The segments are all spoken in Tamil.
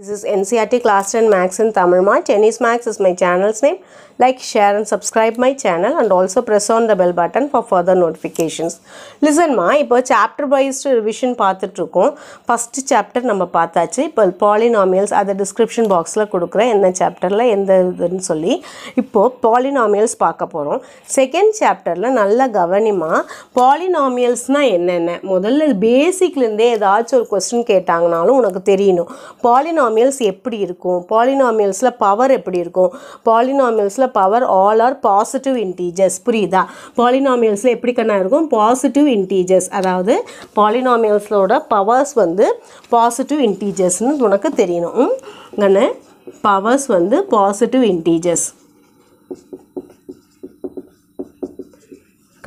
This is NCRT e Class 10 Max in Tamil Ma. Chinese Max is my channel's name. Like, share and subscribe my channel and also press on the bell button for further notifications. Listen ma, இப்போ chapter based revision பார்த்துட்ருக்கோம் ஃபஸ்ட்டு சாப்டர் நம்ம பார்த்தாச்சு இப்போ பாலினாமியல்ஸ் அதை டிஸ்கிரிப்ஷன் பாக்ஸில் கொடுக்குறேன் எந்த சாப்டரில் எந்த இதுன்னு சொல்லி இப்போது பாலினாமியல்ஸ் பார்க்க போகிறோம் செகண்ட் சாப்டரில் நல்லா கவனிமா பாலினாமியல்ஸ்னால் என்னென்ன முதல்ல பேசிக்லேருந்தே ஏதாச்சும் ஒரு கொஸ்டின் கேட்டாங்கனாலும் உனக்கு தெரியணும் பாலினா பாலினாமியல்ஸ் எப்படி இருக்கும் பாலினாமியல்ஸில் பவர் எப்படி இருக்கும் பாலினாமியல்ஸில் power all are positive integers புரியுதா பாலினாமியல்ஸில் எப்படி கண்ணா இருக்கும் பாசிட்டிவ் இன்டீஜர்ஸ் அதாவது பாலினாமியல்ஸோட பவர்ஸ் வந்து பாசிட்டிவ் இன்டீஜர்ஸ்னு உனக்கு தெரியணும் கண்ணு பவர்ஸ் வந்து பாசிட்டிவ் இன்டீஜர்ஸ்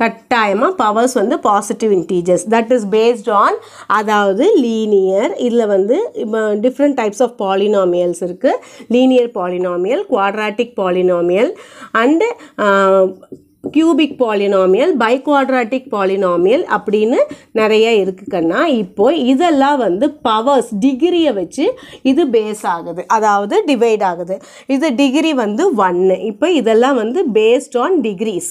கட்டாயமாக பவர்ஸ் வந்து positive integers that is based on அதாவது லீனியர் இதில் வந்து இப்போ டிஃப்ரெண்ட் டைப்ஸ் ஆஃப் பாலினாமியல்ஸ் இருக்குது linear polynomial quadratic polynomial and cubic polynomial biquadratic polynomial அப்படின்னு நிறைய இருக்குக்கன்னா இப்போ இதெல்லாம் வந்து பவர்ஸ் டிகிரியை வச்சு இது பேஸ் ஆகுது அதாவது டிவைட் ஆகுது இது டிகிரி வந்து ஒன்று இப்போ இதெல்லாம் வந்து பேஸ்ட் ஆன் டிகிரிஸ்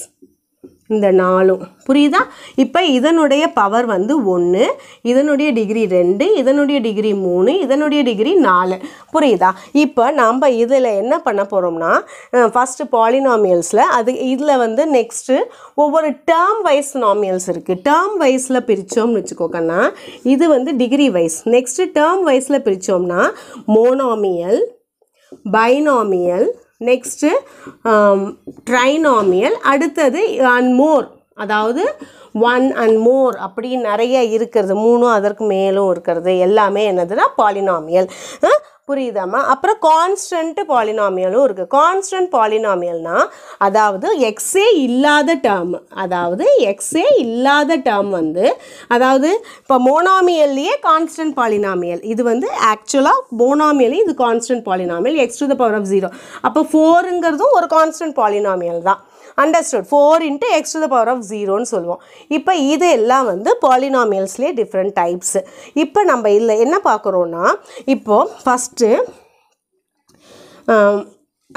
இந்த நாலும் புரியுதா இப்போ இதனுடைய பவர் வந்து ஒன்று இதனுடைய டிகிரி ரெண்டு இதனுடைய டிகிரி மூணு இதனுடைய டிகிரி நாலு புரியுதா இப்போ நாம் இதில் என்ன பண்ண போகிறோம்னா ஃபஸ்ட்டு பாலினாமியல்ஸில் அது இதில் வந்து நெக்ஸ்ட்டு ஒவ்வொரு டேர்ம் வைஸ் நாமியல்ஸ் இருக்குது டேர்ம் வைஸில் பிரித்தோம்னு வச்சுக்கோக்கண்ணா இது வந்து டிகிரி வைஸ் நெக்ஸ்ட்டு டேர்ம் வைஸில் பிரித்தோம்னா monomial binomial next trinomial um, அடுத்தது அண்ட் மோர் அதாவது ஒன் அண்ட் மோர் அப்படின்னு நிறைய இருக்கிறது மூணும் அதற்கு மேலும் இருக்கிறது எல்லாமே என்னதுன்னா பாலினாமியல் புரியுதாம்மா அப்புறம் கான்ஸ்டன்ட் பாலினாமியலும் இருக்குது கான்ஸ்டன்ட் பாலினாமியல்னா அதாவது எக்ஸே இல்லாத டேர்ம் அதாவது எக்ஸே இல்லாத டேர்ம் வந்து அதாவது இப்போ மோனாமியல்லையே கான்ஸ்டன்ட் பாலினாமியல் இது வந்து ஆக்சுவலாக மோனாமியலே இது constant polynomial x to the power of zero அப்போ ஃபோருங்கிறதும் ஒரு கான்ஸ்டன்ட் பாலினாமியல் தான் understood four into x to the power of ஜீரோன்னு சொல்லுவோம் இப்போ இது எல்லாம் வந்து பாலினாமியல்ஸ்லேயே டிஃப்ரெண்ட் டைப்ஸு இப்போ நம்ம இல்லை என்ன பார்க்குறோன்னா இப்போது ஃபஸ்ட்டு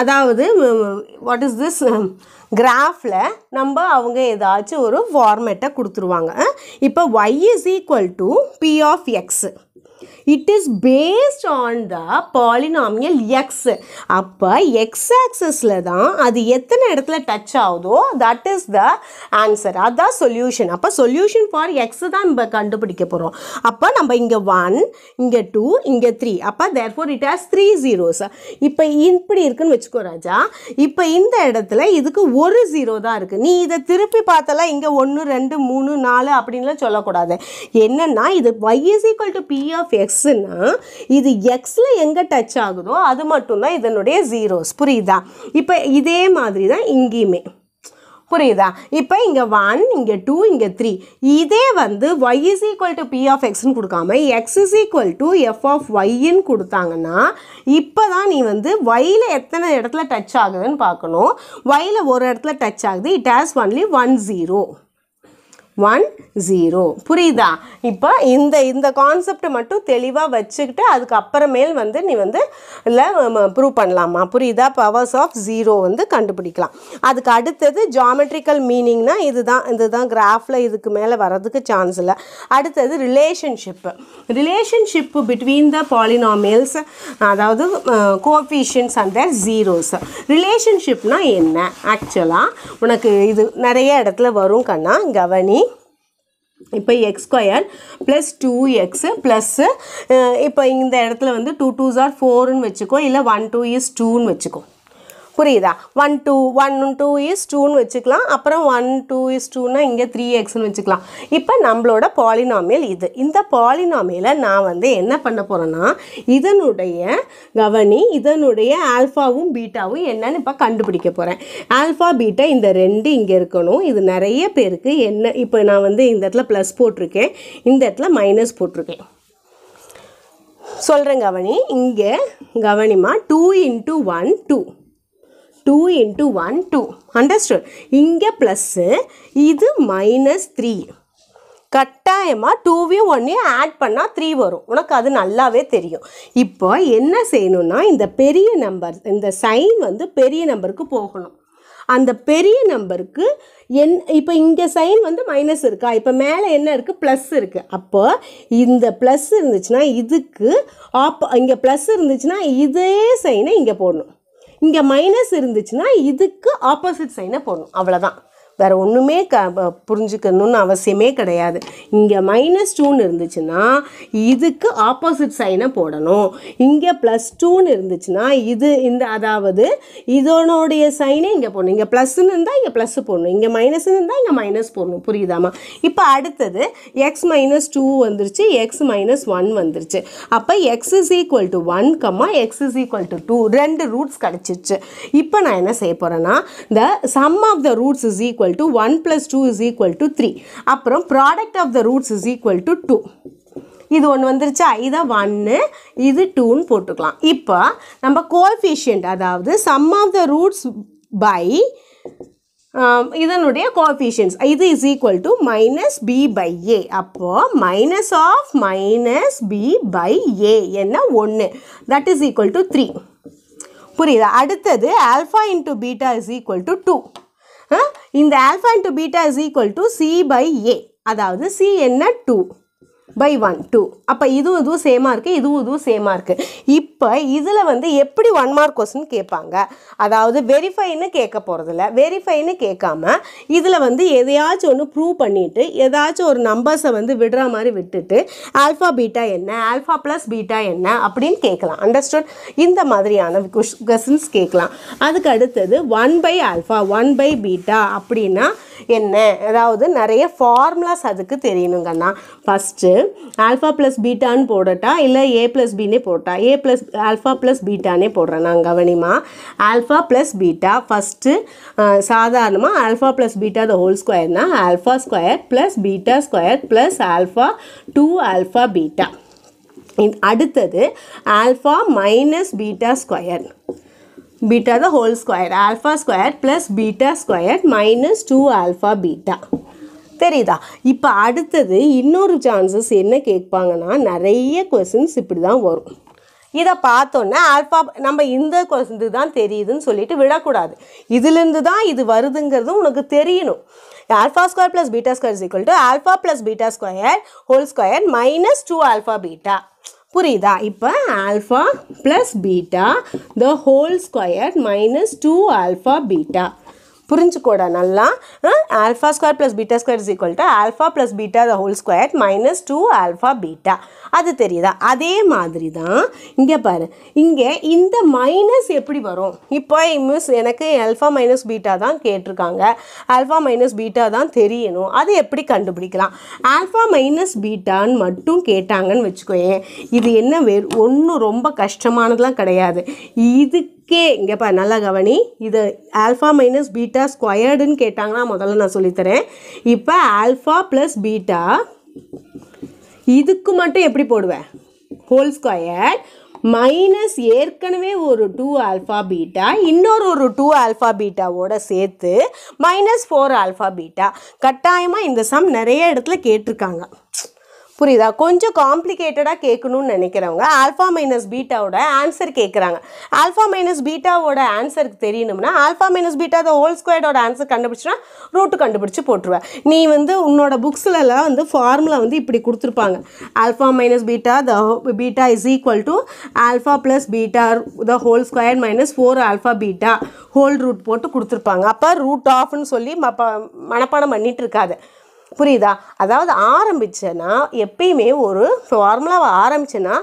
அதாவது வாட் இஸ் திஸ் கிராஃபில் நம்ம அவங்க ஏதாச்சும் ஒரு ஃபார்மேட்டை கொடுத்துருவாங்க இப்போ y is equal to p of x it is based on the polynomial x அப்போ எக்ஸ் ஆக்சஸில் தான் அது எத்தனை இடத்துல டச் ஆகுதோ தட் இஸ் த ஆன்சர் அதுதான் சொல்யூஷன் அப்போ சொல்யூஷன் ஃபார் எக்ஸ் தான் நம்ம கண்டுபிடிக்க போகிறோம் அப்போ நம்ம இங்கே ஒன் இங்கே டூ இங்கே த்ரீ அப்போ therefore it has three zeros இப்போ இப்படி இருக்குன்னு வச்சுக்கோ ராஜா இப்போ இந்த இடத்துல இதுக்கு ஒரு ஜீரோ தான் இருக்குது நீ இதை திருப்பி பார்த்தாலாம் இங்கே ஒன்று ரெண்டு மூணு நாலு அப்படின்லாம் சொல்லக்கூடாது என்னென்னா இது y is equal to p of x எக்ஸ்னா இது எக்ஸில் எங்கே டச் ஆகுதோ அது மட்டும்தான் இதனுடைய ஜீரோஸ் புரியுதா இப்போ இதே மாதிரி தான் இங்கேயுமே புரியுதா இப்போ இங்கே ஒன் இங்கே டூ இங்கே த்ரீ இதே வந்து y is equal to p of எக்ஸ்ன்னு கொடுக்காம x is equal to f of ஒய்ன்னு கொடுத்தாங்கன்னா இப்போ தான் நீ வந்து ஒயில் எத்தனை இடத்துல டச் ஆகுதுன்னு பார்க்கணும் ஒயில் ஒரு இடத்துல டச் ஆகுது it has only one zero one zero புரியுதா இப்போ இந்த இந்த கான்செப்டை மட்டும் தெளிவாக வச்சுக்கிட்டு அதுக்கப்புறமேல் வந்து நீ வந்து இல்லை ப்ரூவ் பண்ணலாமா புரியுதா பவர்ஸ் ஆஃப் ஜீரோ வந்து கண்டுபிடிக்கலாம் அதுக்கு அடுத்தது ஜாமெட்ரிக்கல் மீனிங்னா இதுதான் இதுதான் கிராஃபில் இதுக்கு மேலே வரதுக்கு சான்ஸ் இல்லை அடுத்தது relationship relationship between the polynomials அதாவது கோஃபிஷியன்ஸ் அண்ட் தேர் ஜீரோஸ் ரிலேஷன்ஷிப்னால் என்ன ஆக்சுவலாக உனக்கு இது நிறைய இடத்துல வரும் கண்ணா கவனி இப்போ x square plus two x plus இப்போ இந்த இடத்துல வந்து டூ டூ ஜார் ஃபோருன்னு வச்சுக்கோ இல்லை ஒன் டூ இஸ் டூன்னு வச்சுக்கோ புரியுதா one two one two is டூன்னு வச்சுக்கலாம் அப்புறம் ஒன் டூ இஸ் டூன்னா இங்கே த்ரீ எக்ஸ்னு வச்சுக்கலாம் இப்போ நம்மளோட பாலினாமியல் இது இந்த பாலினாமியில் நான் வந்து என்ன பண்ண போகிறேன்னா இதனுடைய கவனி இதனுடைய ஆல்ஃபாவும் பீட்டாவும் என்னன்னு இப்போ கண்டுபிடிக்க போகிறேன் ஆல்ஃபா பீட்டா இந்த ரெண்டு இங்கே இருக்கணும் இது நிறைய பேருக்கு என்ன இப்போ நான் வந்து இந்த இடத்துல ப்ளஸ் போட்டிருக்கேன் இந்த இடத்துல மைனஸ் போட்டிருக்கேன் சொல்கிறேன் கவனி இங்கே கவனிமா two into one two two into one two understood இங்கே ப்ளஸ்ஸு இது மைனஸ் த்ரீ கட்டாயமாக டூவையும் ஒன்றையும் ஆட் பண்ணால் த்ரீ வரும் உனக்கு அது நல்லாவே தெரியும் இப்போ என்ன செய்யணும்னா இந்த பெரிய நம்பர் இந்த சைன் வந்து பெரிய நம்பருக்கு போகணும் அந்த பெரிய நம்பருக்கு என் இப்போ இங்கே சைன் வந்து மைனஸ் இருக்கா இப்போ மேலே என்ன இருக்குது ப்ளஸ் இருக்குது அப்போ இந்த ப்ளஸ் இருந்துச்சுன்னா இதுக்கு ஆப் இங்கே ப்ளஸ் இருந்துச்சுன்னா இதே சைனை இங்கே போடணும் இங்கே மைனஸ் இருந்துச்சுன்னா இதுக்கு ஆப்போசிட் சைனை போடணும் அவ்வளோதான் வேறு ஒன்றுமே க புரிஞ்சுக்கணும்னு அவசியமே கிடையாது இங்கே மைனஸ் டூன்னு இருந்துச்சுன்னா இதுக்கு ஆப்போசிட் சைனை போடணும் இங்கே ப்ளஸ் டூன்னு இருந்துச்சுன்னா இது இந்த அதாவது இதனுடைய சைனை இங்கே போடணும் இங்கே ப்ளஸ்ன்னு இருந்தால் இங்கே ப்ளஸ் போடணும் இங்கே மைனஸ்ன்னு இருந்தால் இங்கே மைனஸ் போடணும் புரியுதாமா இப்போ அடுத்தது எக்ஸ் மைனஸ் டூ வந்துருச்சு எக்ஸ் மைனஸ் ஒன் வந்துருச்சு அப்போ x is equal to one comma x is equal to two ரெண்டு ரூட்ஸ் கிடச்சிருச்சு இப்போ நான் என்ன செய்ய போகிறேன்னா the sum of the roots is equal equal to one plus two is equal to three அப்புறம் product of the roots is equal to two இது ஒன்று வந்துருச்சா இதை ஒன்று இது டூன்னு போட்டுக்கலாம் இப்போ நம்ம கோஎஃபிஷியன்ட் அதாவது sum of the roots by இதனுடைய கோஎஃபிஷியன்ஸ் இது is equal to minus B by a அப்போது minus of minus B by a என்ன ஒன்று that is equal to three புரியுதா அடுத்தது alpha into beta is equal to two இந்த alpha into beta is equal to c by a அதாவது சி என்ன டூ பை ஒன் டூ அப்போ இதுவும் இதுவும் சேமாக இருக்குது இதுவும் இதுவும் சேமாக இருக்குது இப்போ இதில் வந்து எப்படி ஒன் மார்க் கொஸ்டின் கேட்பாங்க அதாவது வெரிஃபைன்னு கேட்க போகிறதில்ல வெரிஃபைன்னு கேட்காம இதில் வந்து எதையாச்சும் ஒன்று ப்ரூவ் பண்ணிவிட்டு ஏதாச்சும் ஒரு நம்பர்ஸை வந்து விடுற மாதிரி விட்டுட்டு ஆல்ஃபா பீட்டா என்ன ஆல்ஃபா ப்ளஸ் பீட்டா என்ன அப்படின்னு கேட்கலாம் அண்டர்ஸ்டாண்ட் இந்த மாதிரியான கொஸ்டின்ஸ் கேட்கலாம் அதுக்கு அடுத்தது one by alpha one by beta அப்படின்னா என்ன அதாவது நிறைய ஃபார்முலாஸ் அதுக்கு தெரியணுங்கன்னா ஃபஸ்ட்டு ஆல்ஃபா ப்ளஸ் பீட்டான்னு போடட்டா இல்லை ஏ ப்ளஸ் பின்னே போட்டா ஏ ப்ளஸ் ஆல்ஃபா ப்ளஸ் பீட்டானே போடுறேன் நான் கவனிமா ஆல்ஃபா ப்ளஸ் பீட்டா ஃபஸ்ட்டு சாதாரணமாக alpha plus beta the whole ஸ்கொயர்னா alpha square plus beta square plus alpha two alpha beta அடுத்தது alpha minus beta square beta the whole square alpha square plus beta square minus two alpha beta தெரியுதா இப்போ அடுத்தது இன்னொரு சான்சஸ் என்ன கேட்பாங்கன்னா நிறைய கொஸ்டின்ஸ் இப்படி தான் வரும் இதை பார்த்தோன்னே ஆல்ஃபா நம்ம இந்த இது தான் தெரியுதுன்னு சொல்லிட்டு விடக்கூடாது இதுலேருந்து தான் இது வருதுங்கிறதும் உனக்கு தெரியணும் alpha square plus beta square is equal to alpha plus beta square whole square minus two alpha beta புரியுதா இப்போ alpha plus beta the whole square minus two alpha beta கூட நல்லா alpha square plus beta square is equal to alpha plus beta the whole square minus two alpha beta அது தெரியுதா அதே மாதிரி தான் இங்கே பாரு இங்கே இந்த மைனஸ் எப்படி வரும் இப்போ மிஸ் எனக்கு ஆல்ஃபா மைனஸ் பீட்டா தான் கேட்டிருக்காங்க ஆல்ஃபா மைனஸ் பீட்டா தான் தெரியணும் அது எப்படி கண்டுபிடிக்கலாம் ஆல்ஃபா மைனஸ் பீட்டான்னு மட்டும் கேட்டாங்கன்னு வச்சுக்கோயேன் இது என்ன வே ஒன்றும் ரொம்ப கஷ்டமானதெலாம் கிடையாது இதுக்கு கே இங்கேப்பா நல்லா கவனி இது ஆல்ஃபா மைனஸ் பீட்டா ஸ்கொயர்டுன்னு கேட்டாங்கன்னா முதல்ல நான் சொல்லித்தரேன் இப்போ ஆல்ஃபா ப்ளஸ் பீட்டா இதுக்கு மட்டும் எப்படி போடுவேன் ஹோல் ஸ்கொயர் மைனஸ் ஏற்கனவே ஒரு டூ ஆல்ஃபா பீட்டா இன்னொரு ஒரு டூ ஆல்ஃபா பீட்டாவோட சேர்த்து மைனஸ் ஃபோர் ஆல்ஃபா பீட்டா கட்டாயமாக இந்த சம் நிறைய இடத்துல கேட்டிருக்காங்க புரியுதா கொஞ்சம் காம்ப்ளிகேட்டடாக கேட்கணும்னு நினைக்கிறவங்க ஆல்ஃபா மைனஸ் பீட்டாவோட ஆன்சர் கேட்குறாங்க ஆல்ஃபா மைனஸ் பீட்டாவோட ஆன்சருக்கு தெரியணும்னா alpha minus beta the whole ஸ்கொயர்டோட ஆன்சர் கண்டுபிடிச்சுன்னா ரூட்டு கண்டுபிடிச்சி போட்டுருவேன் நீ வந்து உன்னோட புக்ஸ்லலாம் வந்து ஃபார்முலா வந்து இப்படி கொடுத்துருப்பாங்க alpha minus beta the beta is equal to alpha plus beta the whole square minus four alpha beta whole root போட்டு கொடுத்துருப்பாங்க அப்போ ரூட் ஆஃப்னு சொல்லி மனப்பாடம் பண்ணிகிட்டு இருக்காது புரியுதா அதாவது ஆரம்பித்தேன்னா எப்பயுமே ஒரு ஃபார்முலாவை ஆரம்பித்தேன்னா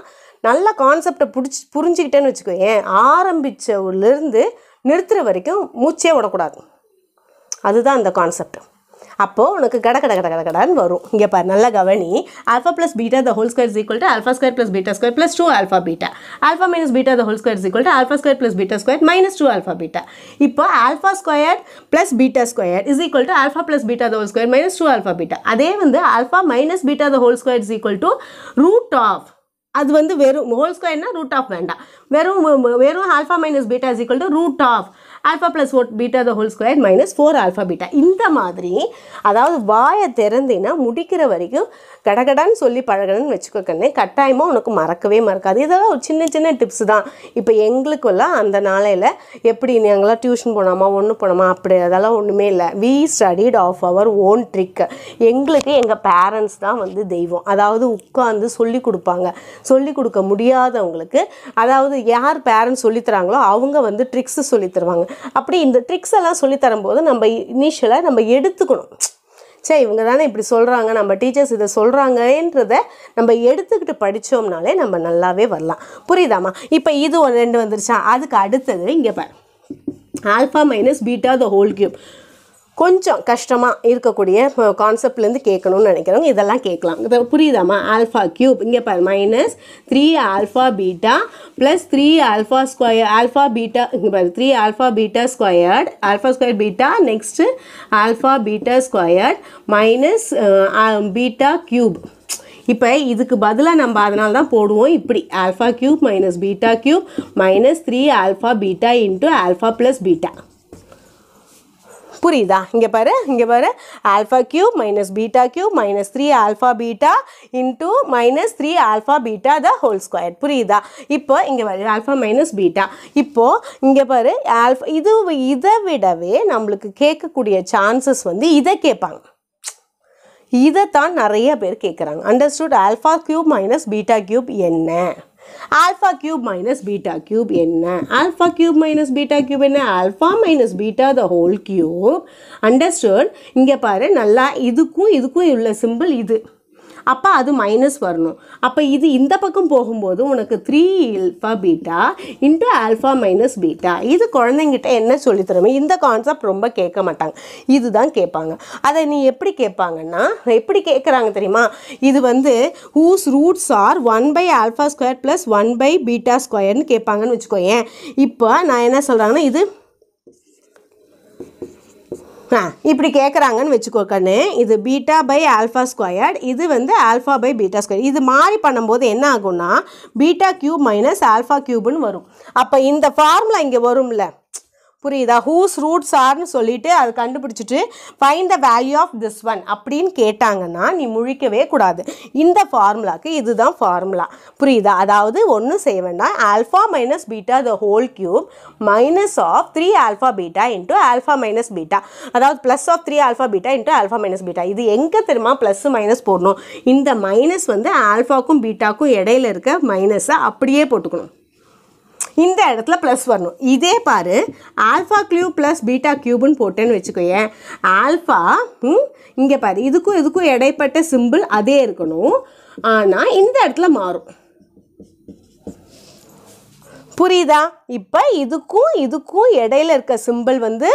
நல்ல கான்செப்டை பிடிச்சி புரிஞ்சுக்கிட்டேன்னு வச்சுக்கோ ஏன் ஆரம்பித்தவுலேருந்து நிறுத்துகிற வரைக்கும் மூச்சே விடக்கூடாது அதுதான் அந்த கான்செப்ட் அப்போது உனக்கு கட கட கட கட கடகடான்னு வரும் இங்கே பாரு நல்ல கவனி alpha plus beta the whole square equal to alpha square plus beta square plus two alpha beta alpha minus beta the whole square equal to alpha square plus beta square minus two alpha beta இப்போ alpha square plus beta square is equal to alpha plus beta the whole square minus two alpha beta அதே வந்து alpha minus beta the whole square is equal to root of அது வந்து வெறும் ஹோல் ஸ்கொயர்னா ரூட் ஆஃப் வேண்டாம் வெறும் வெறும் alpha minus beta is equal to root of alpha plus ஓட் beta the whole square minus four alpha beta இந்த மாதிரி அதாவது வாயை திறந்தினா முடிக்கிற வரைக்கும் கடகடான்னு சொல்லி பழகணும்னு வச்சுக்கோ கண்ணே கட்டாயமாக உனக்கு மறக்கவே மறக்காது இதெல்லாம் ஒரு சின்ன சின்ன டிப்ஸ் தான் இப்போ எங்களுக்குள்ள அந்த நாளையில் எப்படி நீங்களாம் டியூஷன் போனோமா ஒன்று போனோமா அப்படி அதெல்லாம் ஒன்றுமே இல்லை we studied of our own trick எங்களுக்கு எங்கள் பேரண்ட்ஸ் தான் வந்து தெய்வம் அதாவது உட்காந்து சொல்லி கொடுப்பாங்க சொல்லி கொடுக்க முடியாதவங்களுக்கு அதாவது யார் பேரண்ட்ஸ் சொல்லித்தராங்களோ அவங்க வந்து ட்ரிக்ஸு சொல்லித்தருவாங்க தருவாங்க அப்படி இந்த ட்ரிக்ஸ் எல்லாம் சொல்லித்தரும்போது நம்ம இனிஷியலாக நம்ம எடுத்துக்கணும் சே இவங்க தானே இப்படி சொல்கிறாங்க நம்ம டீச்சர்ஸ் இதை சொல்கிறாங்கன்றத நம்ம எடுத்துக்கிட்டு படித்தோம்னாலே நம்ம நல்லாவே வரலாம் புரியுதாமா இப்போ இது ஒரு ரெண்டு வந்துருச்சா அதுக்கு அடுத்தது இங்கே பாரு alpha minus beta the whole cube கொஞ்சம் கஷ்டமாக இருக்கக்கூடிய கான்செப்ட்லேருந்து கேட்கணும்னு நினைக்கிறவங்க இதெல்லாம் கேட்கலாம் இப்போ புரியுதாம்மா ஆல்ஃபா க்யூப் இங்கே பாரு minus three alpha beta plus three alpha square alpha beta இங்கே பாரு three alpha beta squared alpha square beta next alpha beta squared minus beta cube இப்போ இதுக்கு பதிலாக நம்ம அதனால தான் போடுவோம் இப்படி alpha cube minus beta cube minus three alpha beta into alpha plus beta புரியுதா இங்கே பாரு இங்கே பாரு alpha cube minus beta cube minus three alpha beta into minus three alpha beta the whole square புரியுதா இப்போ இங்கே பாரு ஆல்ஃபா மைனஸ் பீட்டா இப்போது இங்கே பாரு ஆல்ஃபா இது இதை விடவே நம்மளுக்கு கேட்கக்கூடிய சான்சஸ் வந்து இதை கேட்பாங்க இதைத்தான் நிறைய பேர் கேட்குறாங்க understood alpha cube minus beta cube என்ன alpha cube minus beta cube என்ன alpha cube minus beta cube என்ன alpha minus beta the whole cube understood இங்கே பாரு நல்லா இதுக்கும் இதுக்கும் உள்ள சிம்பிள் இது அப்போ அது மைனஸ் வரணும் அப்போ இது இந்த பக்கம் போகும்போது உனக்கு three alpha beta into alpha minus beta இது குழந்தைங்கிட்ட என்ன சொல்லித்தரமே இந்த கான்செப்ட் ரொம்ப கேட்க மாட்டாங்க இதுதான் கேட்பாங்க அதை நீ எப்படி கேட்பாங்கன்னா எப்படி கேட்குறாங்க தெரியுமா இது வந்து whose roots are one by alpha square plus one by beta ஸ்கொயர்னு கேட்பாங்கன்னு வச்சுக்கோ ஏன் இப்போ நான் என்ன சொல்கிறாங்கன்னா இது இப்படி கேட்குறாங்கன்னு வச்சுக்கோ கண்ணு இது பீட்டா பை ஆல்ஃபா ஸ்கொயர் இது வந்து ஆல்ஃபா பை பீட்டா ஸ்கொயர் இது மாறி பண்ணும்போது என்ன ஆகும்னா பீட்டா கியூப் மைனஸ் ஆல்ஃபா கியூப்னு வரும் அப்போ இந்த ஃபார்முலா இங்கே வரும்ல புரியுதா ஹூஸ் ரூட்ஸ் ஆர்னு சொல்லிட்டு அது கண்டுபிடிச்சிட்டு find the value of this one அப்படின்னு கேட்டாங்கன்னா நீ முழிக்கவே கூடாது இந்த ஃபார்முலாக்கு இதுதான் ஃபார்முலா புரியுதா அதாவது ஒன்றும் செய்ய வேண்டாம் alpha minus beta the whole cube minus of three alpha beta into alpha minus beta அதாவது plus of three alpha beta into alpha minus beta இது எங்கே தெரியுமா ப்ளஸ் மைனஸ் போடணும் இந்த மைனஸ் வந்து ஆல்ஃபாக்கும் பீட்டாக்கும் இடையில இருக்க மைனஸை அப்படியே போட்டுக்கணும் இந்த இடத்துல ப்ளஸ் வரணும் இதே பாரு ஆல்ஃபா க்யூ ப்ளஸ் பீட்டா க்யூப்னு போட்டேன்னு வச்சுக்கோயேன் ஆல்ஃபா இங்கே பாரு இதுக்கும் இதுக்கும் இடைப்பட்ட சிம்பிள் அதே இருக்கணும் ஆனால் இந்த இடத்துல மாறும் புரியுதா இப்போ இதுக்கும் இதுக்கும் இடையில இருக்க சிம்பிள் வந்து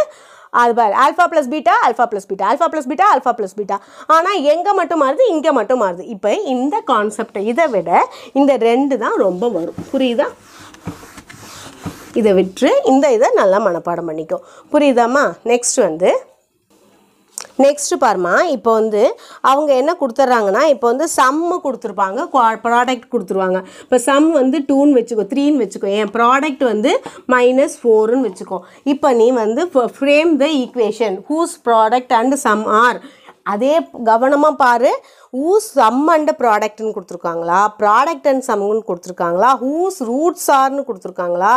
பாரு alpha plus beta alpha plus beta alpha plus beta alpha plus beta ஆனால் எங்கே மட்டும் மாறுது இங்கே மட்டும் மாறுது இப்போ இந்த கான்செப்டை இதை விட இந்த ரெண்டு தான் ரொம்ப வரும் புரியுதா இதை விட்டு இந்த இதை நல்லா மனப்பாடம் பண்ணிக்கும் புரியுதாம்மா நெக்ஸ்ட் வந்து நெக்ஸ்ட்டு பாருமா இப்போ வந்து அவங்க என்ன கொடுத்துட்றாங்கன்னா இப்போ வந்து சம்மு கொடுத்துருப்பாங்க ப்ராடக்ட் கொடுத்துருவாங்க இப்போ சம் வந்து டூன்னு வச்சுக்கோ த்ரீன்னு வச்சுக்கோ என் ப்ராடக்ட் வந்து மைனஸ் ஃபோருன்னு வச்சுக்கோ இப்போ நீ வந்து frame the equation whose product and sum are அதே கவனமாக பாரு ஊஸ் சம் அண்ட் ப்ராடக்ட்னு கொடுத்துருக்காங்களா ப்ராடக்ட் அண்ட் சம்னு கொடுத்துருக்காங்களா ஹூஸ் ரூட்ஸ் ஆர்னு கொடுத்துருக்காங்களா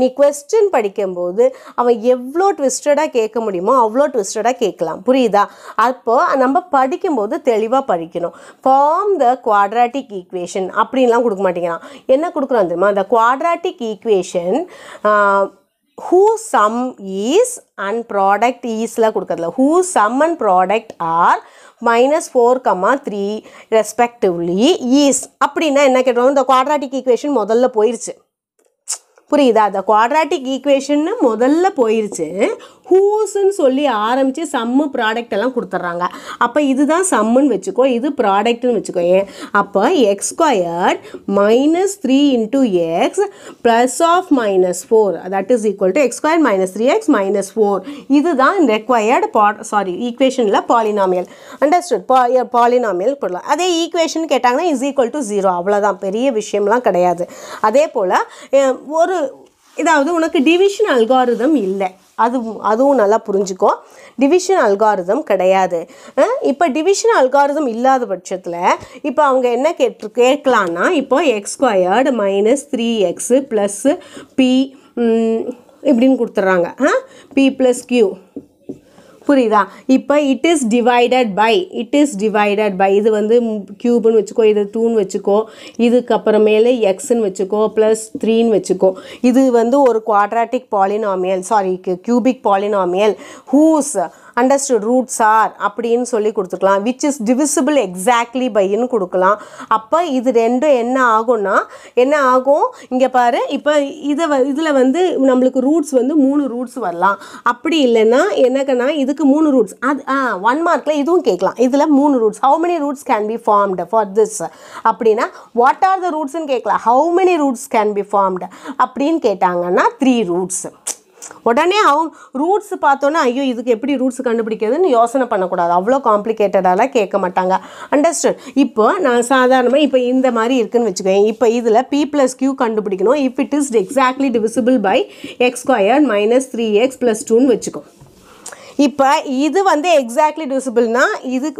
நீ கொஸ்டின் படிக்கும்போது அவன் எவ்வளோ ட்விஸ்டடாக கேட்க முடியுமோ அவ்வளோ ட்விஸ்டடாக கேட்கலாம் புரியுதா அப்போ நம்ம படிக்கும்போது தெளிவாக படிக்கணும் ஃபார்ம் த குவாட்ராட்டிக் ஈக்குவேஷன் அப்படின்லாம் கொடுக்க மாட்டேங்கிறான் என்ன கொடுக்குறான் தெரியுமா அந்த quadratic equation who sum is and product ஈஸில் கொடுக்கறதில்ல who sum and product are minus four comma three respectively is அப்படின்னா என்ன கேட்டோம் இந்த குவாட்ராட்டிக் ஈக்குவேஷன் முதல்ல போயிடுச்சு புரியுதா அந்த குவாட்ராட்டிக் ஈக்குவேஷன் முதல்ல போயிருச்சு ஹூஸ்ன்னு சொல்லி ஆரம்பித்து சம்மு ப்ராடக்ட் எல்லாம் கொடுத்துட்றாங்க அப்போ இதுதான் சம்முன்னு வச்சுக்கோ இது ப்ராடக்ட்னு வச்சுக்கோ ஏன் அப்போ x minus three into x plus of minus four that is equal to x square minus three x minus four இதுதான் ரெக்வயர்டு பா சாரி ஈக்குவேஷனில் பாலினாமியல் அண்டர்ஸ்டுட் பா பாலினாமியல் போடலாம் அதே ஈக்குவேஷன் கேட்டாங்கன்னா இஸ் ஈக்குவல் டு ஜீரோ அவ்வளோதான் பெரிய விஷயம்லாம் கிடையாது அதே போல் ஒரு இதாவது உனக்கு டிவிஷன் அல்காரிதம் இல்லை அது அதுவும் நல்லா புரிஞ்சுக்கோ டிவிஷன் அல்காரிதம் கிடையாது இப்போ டிவிஷன் அல்காரிதம் இல்லாத பட்சத்தில் இப்போ அவங்க என்ன கேட்டு கேட்கலான்னா இப்போ x squared minus three x plus p இப்படின்னு கொடுத்துட்றாங்க பி ப்ளஸ் கியூ புரியுதா இப்போ it is divided by it is divided by இது வந்து கியூப்னு வச்சுக்கோ இது டூன்னு வச்சுக்கோ இதுக்கப்புறமேலு எக்ஸ்ன்னு வச்சுக்கோ ப்ளஸ் த்ரீன்னு வச்சுக்கோ இது வந்து ஒரு quadratic polynomial sorry cubic polynomial whose understood roots are அப்படின்னு சொல்லி கொடுத்துக்கலாம் விச் இஸ் டிவிசிபிள் எக்ஸாக்ட்லி பைன்னு கொடுக்கலாம் அப்போ இது ரெண்டும் என்ன ஆகும்னா என்ன ஆகும் இங்கே பாரு இப்போ இதை இதில் வந்து நம்மளுக்கு ரூட்ஸ் வந்து மூணு ரூட்ஸ் வரலாம் அப்படி இல்லைன்னா என்னக்கனா இதுக்கு மூணு ரூட்ஸ் அது ஒன் மார்க்கில் இதுவும் கேட்கலாம் இதில் மூணு roots how many roots can be formed for this அப்படின்னா வாட் ஆர் த ரூட்ஸ்ன்னு கேட்கலாம் how many roots can be formed அப்படின்னு கேட்டாங்கன்னா த்ரீ ரூட்ஸ் உடனே அவங்க ரூட்ஸ் பார்த்தோன்னா ஐயோ இதுக்கு எப்படி ரூட்ஸ் கண்டுபிடிக்கிறதுன்னு யோசனை பண்ணக்கூடாது அவ்வளோ காம்ப்ளிகேட்டடாலாம் கேட்க மாட்டாங்க அண்டர்ஸ்டாண்ட் இப்போ நான் சாதாரணமாக இப்போ இந்த மாதிரி இருக்குதுன்னு வச்சுக்கோங்க இப்போ இதில் பி ப்ளஸ் கியூ கண்டுபிடிக்கணும் if it is exactly divisible by x square minus three x plus டூன்னு வச்சுக்கோ இப்போ இது வந்து எக்ஸாக்ட்லி டிவிசிபிள்னா இது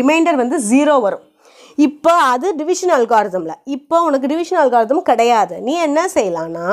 ரிமைண்டர் வந்து ஜீரோ வரும் இப்போ அது டிவிஷன் அல்காரதமில் இப்போ உனக்கு டிவிஷன் அல்காரதம் கிடையாது நீ என்ன செய்யலான்னா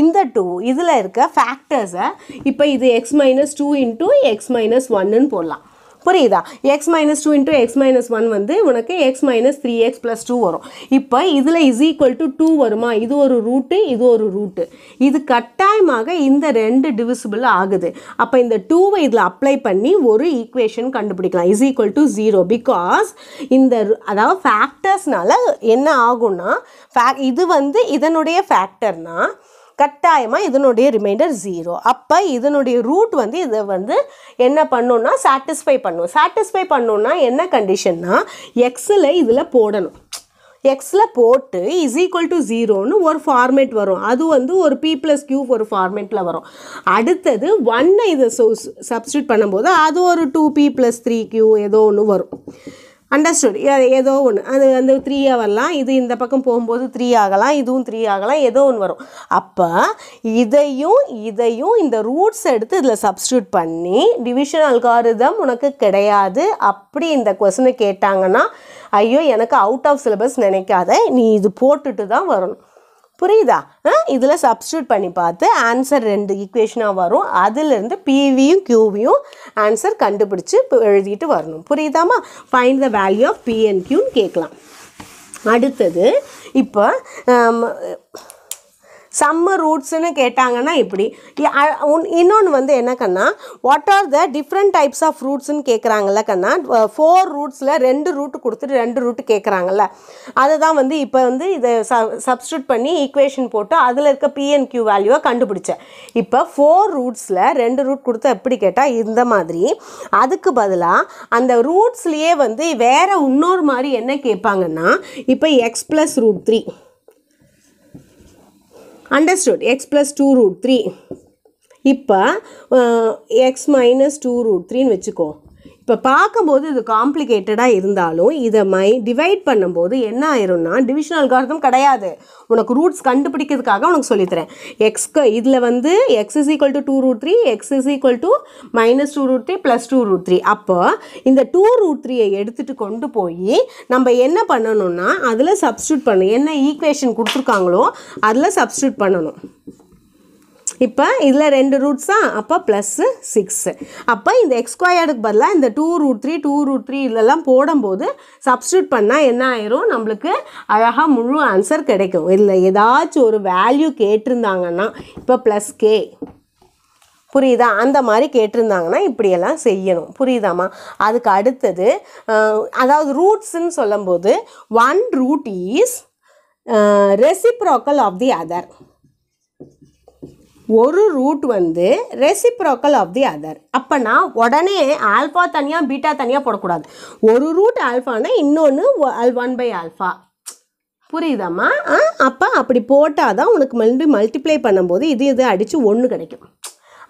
இந்த டூ இதில் இருக்க ஃபேக்டர்ஸை இப்போ இது x minus two into x minus ஒன்னுன்னு போடலாம் புரியுதா x minus two into x minus one வந்து உனக்கு x minus three x plus two வரும் இப்போ இதில் இஸ் ஈக்குவல் டு டூ வருமா இது ஒரு ரூட்டு இது ஒரு ரூட்டு இது கட்டாயமாக இந்த ரெண்டு டிவிசிபிள் ஆகுது அப்போ இந்த டூவை இதில் அப்ளை பண்ணி ஒரு ஈக்குவேஷன் கண்டுபிடிக்கலாம் is equal to zero because இந்த அதாவது ஃபேக்டர்ஸ்னால என்ன ஆகும்னா ஃபே இது வந்து இதனுடைய ஃபேக்டர்னால் கட்டாயமாக இதனுடைய ரிமைண்டர் ஜீரோ அப்போ இதனுடைய ரூட் வந்து இதை வந்து என்ன பண்ணுன்னா சாட்டிஸ்ஃபை பண்ணும் சாட்டிஸ்ஃபை பண்ணுன்னா என்ன கண்டிஷன்னா எக்ஸில் இதில் போடணும் எக்ஸில் போட்டு இஸ் ஈக்குவல் டு ஜீரோன்னு ஒரு ஃபார்மேட் வரும் அது வந்து ஒரு பி ப்ளஸ் கியூ ஒரு ஃபார்மேட்டில் வரும் அடுத்தது ஒன்னை இதை சப்ஸ்டியூட் பண்ணும்போது அது ஒரு two P plus three Q ஏதோ ஒன்று வரும் அண்டர்ஸ்டுட் ஏதோ ஒன்று அது வந்து த்ரீயாக வரலாம் இது இந்த பக்கம் போகும்போது த்ரீ ஆகலாம் இதுவும் த்ரீ ஆகலாம் ஏதோ ஒன்று வரும் அப்போ இதையும் இதையும் இந்த ரூட்ஸ் எடுத்து இதில் சப்ஸ்டியூட் பண்ணி டிவிஷன் அல்காரிதம் உனக்கு கிடையாது அப்படி இந்த கொஸ்டினை கேட்டாங்கன்னா ஐயோ எனக்கு அவுட் ஆஃப் சிலபஸ் நினைக்காத நீ இது போட்டுட்டு தான் வரணும் புரியுதா இதில் சப்ஸ்டியூட் பண்ணி பார்த்து ஆன்சர் ரெண்டு ஈக்குவேஷனாக வரும் அதிலிருந்து பிவியும் கியூவியும் ஆன்சர் கண்டுபிடிச்சி எழுதிட்டு வரணும் புரியுதாமா fine the value of P and கியூன்னு கேட்கலாம் அடுத்தது இப்போ சம்ம ரூட்ஸ்ன்னு கேட்டாங்கன்னா இப்படி இன்னொன்று வந்து என்ன கண்ணா what are the different types of ரூட்ஸ்னு கேட்குறாங்கல்ல கண்ணா ஃபோர் ரூட்ஸில் ரெண்டு ரூட்டு கொடுத்துட்டு ரெண்டு ரூட்டு கேட்குறாங்கல்ல அதுதான் வந்து இப்போ வந்து இதை சப்ஸ்டியூட் பண்ணி ஈக்குவேஷன் போட்டு அதில் இருக்க பிஎன்கியூ வேல்யூவை கண்டுபிடிச்சேன் இப்போ ஃபோர் ரூட்ஸில் ரெண்டு ரூட் கொடுத்தா எப்படி கேட்டால் இந்த மாதிரி அதுக்கு பதிலாக அந்த ரூட்ஸ்லேயே வந்து வேறு இன்னொரு மாதிரி என்ன கேட்பாங்கன்னா இப்போ x plus root three understood x plus two root three இப்போ எக்ஸ் மைனஸ் டூ ரூட் த்ரீன்னு வச்சுக்கோ இப்போ பார்க்கும்போது இது காம்ப்ளிகேட்டடாக இருந்தாலும் இதை மை டிவைட் பண்ணும்போது என்ன ஆயிரும்னா டிவிஷனல் அல்காரதம் கிடையாது உனக்கு ரூட்ஸ் கண்டுபிடிக்கிறதுக்காக உனக்கு சொல்லித்தரேன் எக்ஸ்க்கு இதில் வந்து x is equal to two root three x is equal to minus two root three plus two root three அப்போ இந்த டூ ரூட் த்ரீயை எடுத்துகிட்டு கொண்டு போய் நம்ம என்ன பண்ணணும்னா அதில் சப்ஸ்டியூட் பண்ணணும் என்ன ஈக்குவேஷன் கொடுத்துருக்காங்களோ அதில் சப்ஸ்டியூட் பண்ணணும் இப்போ இதில் ரெண்டு ரூட்ஸ் தான் அப்போ ப்ளஸ்ஸு சிக்ஸு அப்போ இந்த எக்ஸ் பதிலாக இந்த two root three two root three இதெல்லாம் போடும்போது சப்ஸ்டியூட் பண்ணால் என்ன ஆயிரும் நம்மளுக்கு அழகாக முழு ஆன்சர் கிடைக்கும் இல்லை ஏதாச்சும் ஒரு வேல்யூ கேட்டிருந்தாங்கன்னா இப்போ ப்ளஸ் கே புரியுதா அந்த மாதிரி கேட்டிருந்தாங்கன்னா இப்படியெல்லாம் செய்யணும் புரியுதாம்மா அதுக்கு அடுத்தது அதாவது ரூட்ஸ்ன்னு சொல்லும்போது one root is reciprocal of the other ஒரு ரூட் வந்து ரெசிப்ரோக்கல் ஆஃப் தி அதர் அப்போனா உடனே ஆல்ஃபா தனியாக பீட்டா தனியாக போடக்கூடாது ஒரு ரூட் ஆல்ஃபானா இன்னொன்று ஒன் பை ஆல்ஃபா புரியுதாம்மா அப்போ அப்படி போட்டால் தான் உனக்கு மல்டி மல்டிப்ளை பண்ணும்போது இது இது அடித்து ஒன்று கிடைக்கும்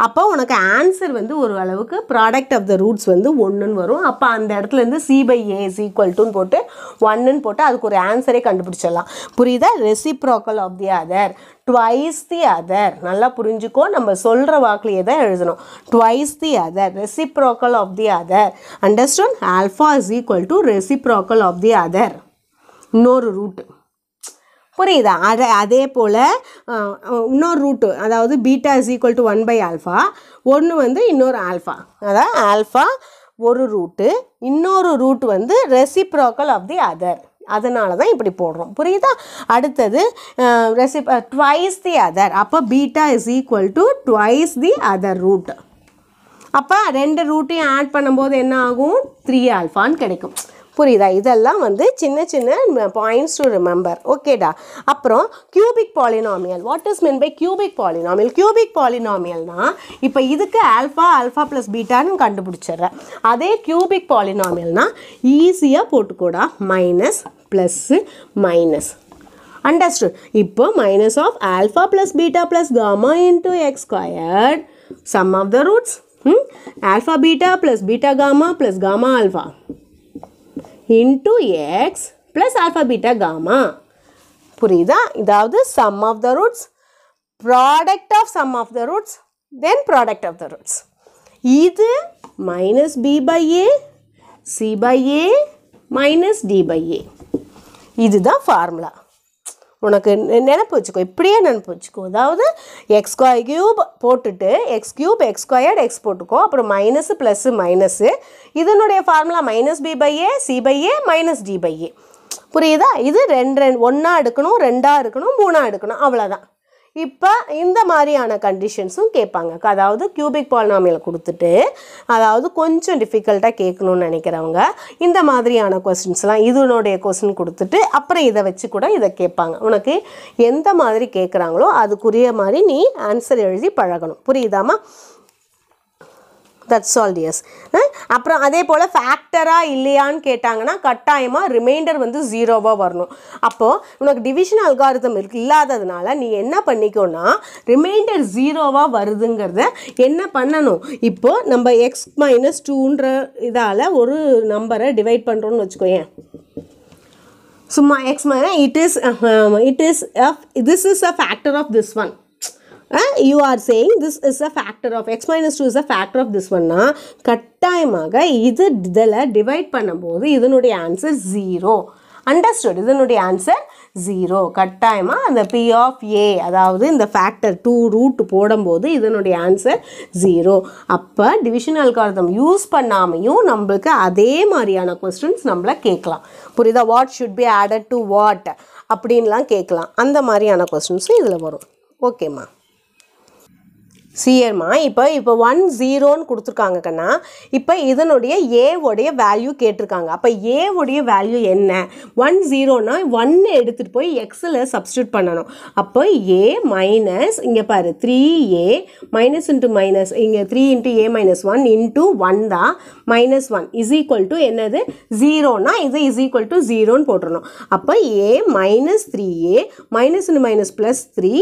அப்போ உனக்கு ஆன்சர் வந்து ஒரு அளவுக்கு ப்ராடக்ட் ஆஃப் த ரூட்ஸ் வந்து ஒன்றுன்னு வரும் அப்போ அந்த இடத்துல இருந்து C by A is equal டுன்னு போட்டு ஒன்னுன்னு போட்டு அதுக்கு ஒரு ஆன்சரே கண்டுபிடிச்சிடலாம் புரியுதா reciprocal of the other twice the other நல்லா புரிஞ்சுக்கோ நம்ம சொல்கிற வாக்கிலேயே தான் எழுதணும் twice the other reciprocal of the other understand alpha is equal to reciprocal of the other இன்னொரு ரூட்டு புரியுதா அதை அதே போல் இன்னொரு ரூட்டு அதாவது beta is equal to one by alpha ஒன்று வந்து இன்னொரு ஆல்ஃபா அதான் ஆல்ஃபா ஒரு ரூட்டு இன்னொரு ரூட் வந்து ரெசிப்ரோக்கல் ஆஃப் தி அதர் அதனால தான் இப்படி போடுறோம் புரியுதா அடுத்தது ரெசிப் ட்வைஸ் தி அதர் அப்போ beta is equal to twice the other root அப்போ ரெண்டு ரூட்டையும் ஆட் பண்ணும்போது என்ன ஆகும் த்ரீ ஆல்ஃபான்னு கிடைக்கும் புரியுதா இதெல்லாம் வந்து சின்ன சின்ன பாயிண்ட்ஸ் டு ரிமெம்பர் ஓகேடா அப்புறம் cubic polynomial what is mean by cubic polynomial cubic பாலினாமியல்னா இப்போ இதுக்கு ஆல்ஃபா ஆல்ஃபா ப்ளஸ் பீட்டான்னு கண்டுபிடிச்சிடுறேன் அதே கியூபிக் பாலினாமியல்னா ஈஸியாக போட்டுக்கூடா மைனஸ் ப்ளஸ்ஸு மைனஸ் அண்டர்ஸ்டு இப்போ minus of alpha plus beta plus gamma into x squared sum of the roots alpha beta plus beta gamma plus gamma alpha into x plus alpha beta gamma புரியுதா இதாவது sum of the roots product of sum of the roots then product of the roots இது minus B by A C by A minus D by A இதுதான் ஃபார்முலா உனக்கு நினப்பு வச்சுக்கோ இப்படியே நினப்பு வச்சுக்கோ அதாவது எக்ஸ் ஸ்கொயர் கியூப் போட்டுட்டு x cube x squared x போட்டுக்கோ அப்புறம் மைனஸு ப்ளஸ்ஸு மைனஸு இதனுடைய formula minus B by A C by A minus D by A புரியுதா இது ரெண்டு ரெண்டு ஒன்றா எடுக்கணும் ரெண்டாக இருக்கணும் மூணாக எடுக்கணும் அவ்வளோதான் இப்போ இந்த மாதிரியான கண்டிஷன்ஸும் கேட்பாங்க அதாவது கியூபிக் பாலினாமியல் கொடுத்துட்டு அதாவது கொஞ்சம் டிஃபிகல்ட்டாக கேட்கணும்னு நினைக்கிறவங்க இந்த மாதிரியான கொஸ்டின்ஸ்லாம் இதனுடைய கொஸ்டின் கொடுத்துட்டு அப்புறம் இதை வச்சு கூட இதை கேட்பாங்க உனக்கு எந்த மாதிரி கேட்குறாங்களோ அதுக்குரிய மாதிரி நீ ஆன்சர் எழுதி பழகணும் புரியுதாமா தட்ஸ் ஆல் எஸ் அப்புறம் அதே போல் ஃபேக்டராக இல்லையான்னு கேட்டாங்கன்னா கட்டாயமாக ரிமைண்டர் வந்து ஜீரோவாக வரணும் அப்போது உனக்கு டிவிஷன் அல்காரிதம் இருக்கு இல்லாததுனால நீ என்ன பண்ணிக்கோன்னா ரிமைண்டர் ஜீரோவாக வருதுங்கிறத என்ன பண்ணணும் இப்போது நம்ம எக்ஸ் மைனஸ் டூன்ற இதால் ஒரு நம்பரை டிவைட் பண்ணுறோன்னு வச்சுக்கோயேன் சும்மா x minus it is it is this is a factor of this one you are saying this is a factor of x minus two is a factor of this ஒன்னா கட்டாயமாக இது இதில் டிவைட் பண்ணும்போது இதனுடைய ஆன்சர் ஜீரோ அண்டர்ஸ்டுட் இதனுடைய ஆன்சர் ஜீரோ கட்டாயமாக அந்த பி ஆஃப் ஏ அதாவது இந்த ஃபேக்டர் டூ ரூட் போடும்போது இதனுடைய ஆன்சர் ஜீரோ அப்போ டிவிஷன் அல்காரதம் யூஸ் பண்ணாமையும் நம்மளுக்கு அதே மாதிரியான கொஸ்டின்ஸ் நம்மளை கேட்கலாம் புரியுதா what should be added to what அப்படின்லாம் கேட்கலாம் அந்த மாதிரியான கொஸ்டின்ஸும் இதில் வரும் ஓகேம்மா சிஎம்மா இப்போ இப்போ ஒன் ஜீரோன்னு கொடுத்துருக்காங்க கண்ணா இப்போ இதனுடைய ஏவுடைய வேல்யூ கேட்டிருக்காங்க அப்போ ஏவுடைய வேல்யூ என்ன ஒன் ஜீரோனா ஒன்று எடுத்துகிட்டு போய் எக்ஸில் சப்ஸ்டியூட் பண்ணணும் அப்போ ஏ மைனஸ் இங்கே பாரு three A minus into minus இங்கே three into A minus one into one தான் minus one is equal to என்னது ஜீரோனா இது இஸ் ஈக்குவல் டு ஜீரோன்னு போட்டுடணும் அப்போ A minus three A minus into minus plus three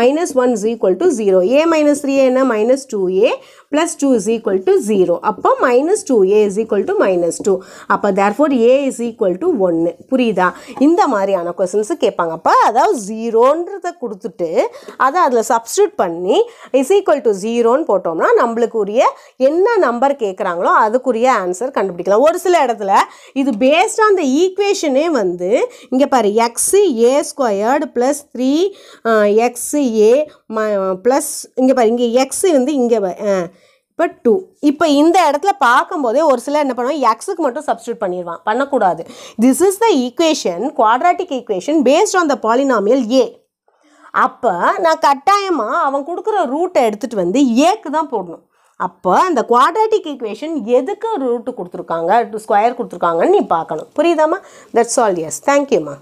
minus one is equal to zero A minus three என்ன minus two A plus two is equal to zero அப்போ minus two A is equal to minus two அப்போ therefore A is equal to ஒன்று புரியுதா இந்த மாதிரியான கொஸ்டின்ஸு கேட்பாங்க அப்போ அதாவது ஜீரோன்றத கொடுத்துட்டு அதை அதில் சப்ஸ்டியூட் பண்ணி இஸ் ஈக்குவல் டு ஜீரோன்னு போட்டோம்னா நம்மளுக்கு உரிய என்ன நம்பர் கேட்குறாங்களோ அதுக்குரிய ஆன்சர் கண்டுபிடிக்கலாம் ஒரு சில இடத்துல இது பேஸ்ட் ஆன் த ஈக்குவேஷனே வந்து இங்கே பாரு x A squared plus three x A plus இங்கே பாரு இங்கே எக்ஸ் வந்து இங்கே பட் டூ இப்போ இந்த இடத்துல பார்க்கும்போதே ஒரு சிலர் என்ன பண்ணுவான் எக்ஸுக்கு மட்டும் சப்ஸ்டியூட் பண்ணிடுவான் பண்ணக்கூடாது this is the equation quadratic equation based on the polynomial A அப்போ நான் கட்டாயமாக அவன் கொடுக்குற ரூட்டை எடுத்துகிட்டு வந்து ஏக்கு தான் போடணும் அப்போ அந்த குவாட்ராட்டிக் ஈக்குவேஷன் எதுக்கு ரூட்டு கொடுத்துருக்காங்க ஸ்கொயர் கொடுத்துருக்காங்கன்னு நீ பார்க்கணும் புரியுதாம்மா தட்ஸ் ஆல் எஸ் தேங்க்யூம்மா